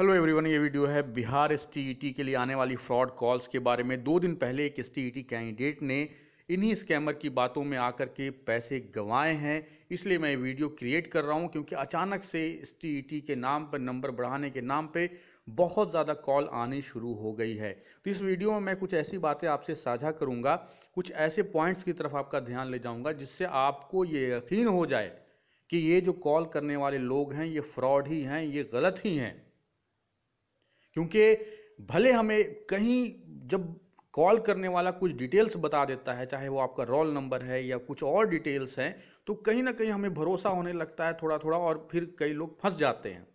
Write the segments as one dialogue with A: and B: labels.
A: hello everyone ये video है Bihar S e के लिए आने वाली फ्रॉड कॉल्स के बारे में दो दिन पहले एक एस कैंडिडेट e ने इन्हीं स्कैमर की बातों में आकर के पैसे गंवाए हैं इसलिए मैं ये वीडियो क्रिएट कर रहा हूँ क्योंकि अचानक से एस e के नाम पर नंबर बढ़ाने के नाम पे बहुत ज़्यादा कॉल आनी शुरू हो गई है तो इस वीडियो में मैं कुछ ऐसी बातें आपसे साझा करूँगा कुछ ऐसे पॉइंट्स की तरफ आपका ध्यान ले जाऊँगा जिससे आपको ये यकीन हो जाए कि ये जो कॉल करने वाले लोग हैं ये फ्रॉड ही हैं ये गलत ही हैं क्योंकि भले हमें कहीं जब कॉल करने वाला कुछ डिटेल्स बता देता है चाहे वो आपका रोल नंबर है या कुछ और डिटेल्स हैं तो कहीं ना कहीं हमें भरोसा होने लगता है थोड़ा थोड़ा और फिर कई लोग फंस जाते हैं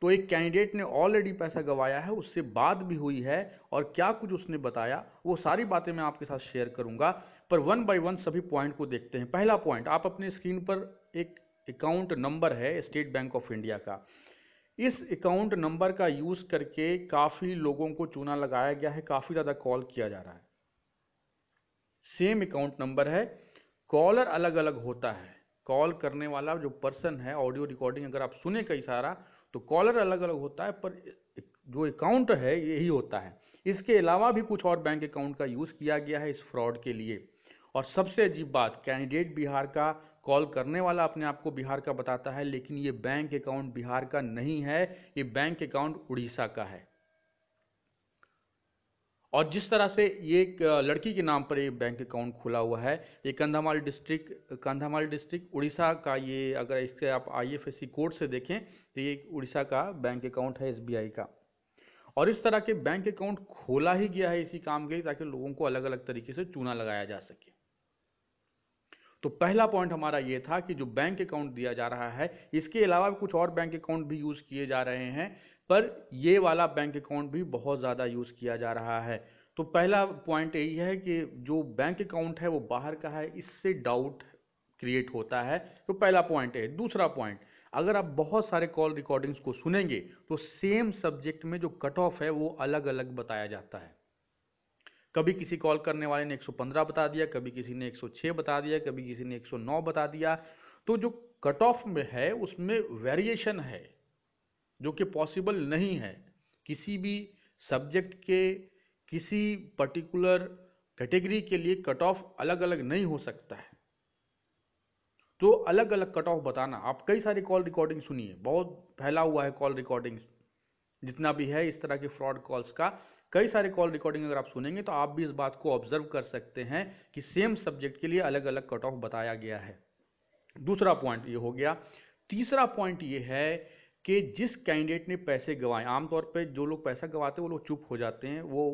A: तो एक कैंडिडेट ने ऑलरेडी पैसा गवाया है उससे बात भी हुई है और क्या कुछ उसने बताया वो सारी बातें मैं आपके साथ शेयर करूंगा पर वन बाय वन सभी पॉइंट को देखते हैं पहला पॉइंट आप अपने स्क्रीन पर एक अकाउंट नंबर है स्टेट बैंक ऑफ इंडिया का इस अकाउंट नंबर का यूज़ करके काफ़ी लोगों को चूना लगाया गया है काफ़ी ज़्यादा कॉल किया जा रहा है सेम अकाउंट नंबर है कॉलर अलग अलग होता है कॉल करने वाला जो पर्सन है ऑडियो रिकॉर्डिंग अगर आप सुने कई सारा तो कॉलर अलग अलग होता है पर जो अकाउंट है यही होता है इसके अलावा भी कुछ और बैंक अकाउंट का यूज़ किया गया है इस फ्रॉड के लिए और सबसे अजीब बात कैंडिडेट बिहार का कॉल करने वाला अपने आप को बिहार का बताता है लेकिन ये बैंक अकाउंट बिहार का नहीं है ये बैंक अकाउंट उड़ीसा का है और जिस तरह से ये एक लड़की के नाम पर ये बैंक अकाउंट खुला हुआ है ये कंधामाल डिस्ट्रिक्ट कंधामाल डिस्ट्रिक्ट उड़ीसा का ये अगर इसके आप आईएफएससी कोड से देखें तो ये उड़ीसा का बैंक अकाउंट है एसबीआई का और इस तरह के बैंक अकाउंट खोला ही गया है इसी काम के लिए ताकि लोगों को अलग अलग तरीके से चूना लगाया जा सके तो पहला पॉइंट हमारा ये था कि जो बैंक अकाउंट दिया जा रहा है इसके अलावा कुछ और बैंक अकाउंट भी यूज़ किए जा रहे हैं पर ये वाला बैंक अकाउंट भी बहुत ज़्यादा यूज़ किया जा रहा है तो पहला पॉइंट यही है कि जो बैंक अकाउंट है वो बाहर का है इससे डाउट क्रिएट होता है तो पहला पॉइंट है दूसरा पॉइंट अगर आप बहुत सारे कॉल रिकॉर्डिंग्स को सुनेंगे तो सेम सब्जेक्ट में जो कट ऑफ है वो अलग अलग बताया जाता है कभी किसी कॉल करने वाले ने 115 बता दिया कभी किसी ने 106 बता दिया कभी किसी ने 109 बता दिया तो जो कट ऑफ में है उसमें वेरिएशन है जो कि पॉसिबल नहीं है किसी भी सब्जेक्ट के किसी पर्टिकुलर कैटेगरी के लिए कट ऑफ अलग अलग नहीं हो सकता है तो अलग अलग कट ऑफ बताना आप कई सारी कॉल रिकॉर्डिंग सुनिए बहुत फैला हुआ है कॉल रिकॉर्डिंग जितना भी है इस तरह के फ्रॉड कॉल्स का कई सारे कॉल रिकॉर्डिंग अगर आप सुनेंगे तो आप भी इस बात को ऑब्जर्व कर सकते हैं कि सेम सब्जेक्ट के लिए अलग अलग कट ऑफ बताया गया है दूसरा पॉइंट ये हो गया तीसरा पॉइंट ये है कि जिस कैंडिडेट ने पैसे गंवाए आमतौर पर जो लोग पैसा गंवाते हैं वो लोग चुप हो जाते हैं वो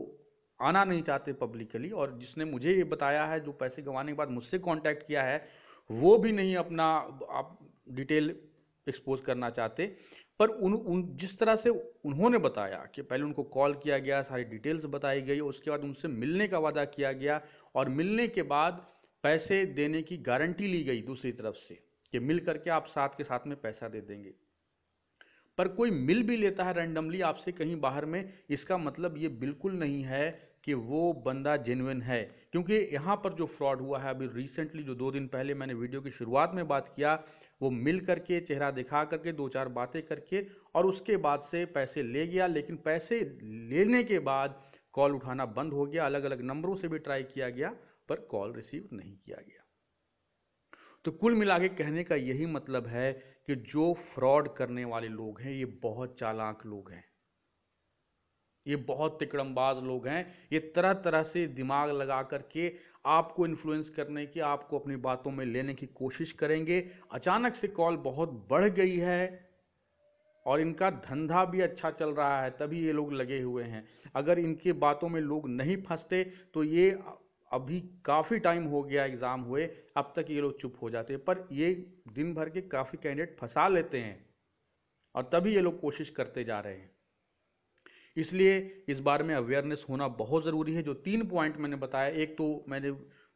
A: आना नहीं चाहते पब्लिकली और जिसने मुझे ये बताया है जो पैसे गंवाने के बाद मुझसे कांटेक्ट किया है वो भी नहीं अपना आप डिटेल एक्सपोज करना चाहते पर उन उन जिस तरह से उन्होंने बताया कि पहले उनको कॉल किया गया सारी डिटेल्स बताई गई उसके बाद उनसे मिलने का वादा किया गया और मिलने के बाद पैसे देने की गारंटी ली गई दूसरी तरफ से कि मिल करके आप साथ के साथ में पैसा दे देंगे पर कोई मिल भी लेता है रैंडमली आपसे कहीं बाहर में इसका मतलब ये बिल्कुल नहीं है कि वो बंदा जेन्युन है क्योंकि यहाँ पर जो फ्रॉड हुआ है अभी रिसेंटली जो दो दिन पहले मैंने वीडियो की शुरुआत में बात किया वो मिल करके चेहरा दिखा करके दो चार बातें करके और उसके बाद से पैसे ले गया लेकिन पैसे लेने के बाद कॉल उठाना बंद हो गया अलग अलग नंबरों से भी ट्राई किया गया पर कॉल रिसीव नहीं किया गया तो कुल मिला के कहने का यही मतलब है कि जो फ्रॉड करने वाले लोग हैं ये बहुत चालाक लोग हैं ये बहुत तिकड़मबाज लोग हैं ये तरह तरह से दिमाग लगा करके आपको इन्फ्लुएंस करने की आपको अपनी बातों में लेने की कोशिश करेंगे अचानक से कॉल बहुत बढ़ गई है और इनका धंधा भी अच्छा चल रहा है तभी ये लोग लगे हुए हैं अगर इनके बातों में लोग नहीं फंसते तो ये अभी काफ़ी टाइम हो गया एग्ज़ाम हुए अब तक ये लोग चुप हो जाते हैं पर ये दिन भर के काफ़ी कैंडिडेट फंसा लेते हैं और तभी ये लोग कोशिश करते जा रहे हैं इसलिए इस बारे में अवेयरनेस होना बहुत ज़रूरी है जो तीन पॉइंट मैंने बताया एक तो मैंने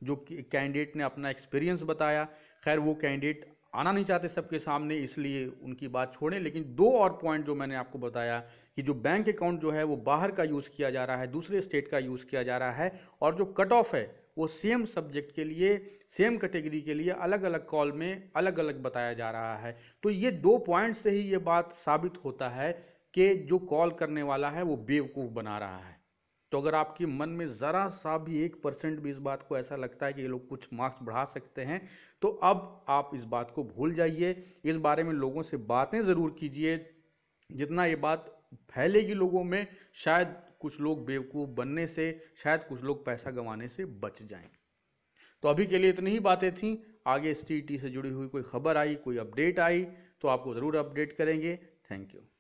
A: जो कैंडिडेट ने अपना एक्सपीरियंस बताया खैर वो कैंडिडेट आना नहीं चाहते सबके सामने इसलिए उनकी बात छोड़ें लेकिन दो और पॉइंट जो मैंने आपको बताया कि जो बैंक अकाउंट जो है वो बाहर का यूज़ किया जा रहा है दूसरे स्टेट का यूज़ किया जा रहा है और जो कट ऑफ है वो सेम सब्जेक्ट के लिए सेम कैटेगरी के लिए अलग अलग कॉल में अलग अलग बताया जा रहा है तो ये दो पॉइंट से ही ये बात साबित होता है कि जो कॉल करने वाला है वो बेवकूफ़ बना रहा है तो अगर आपके मन में ज़रा सा भी एक परसेंट भी इस बात को ऐसा लगता है कि ये लोग कुछ मार्क्स बढ़ा सकते हैं तो अब आप इस बात को भूल जाइए इस बारे में लोगों से बातें ज़रूर कीजिए जितना ये बात फैलेगी लोगों में शायद कुछ लोग बेवकूफ़ बनने से शायद कुछ लोग पैसा गंवाने से बच जाएं तो अभी के लिए इतनी ही बातें थी आगे एस e से जुड़ी हुई कोई खबर आई कोई अपडेट आई तो आपको ज़रूर अपडेट करेंगे थैंक यू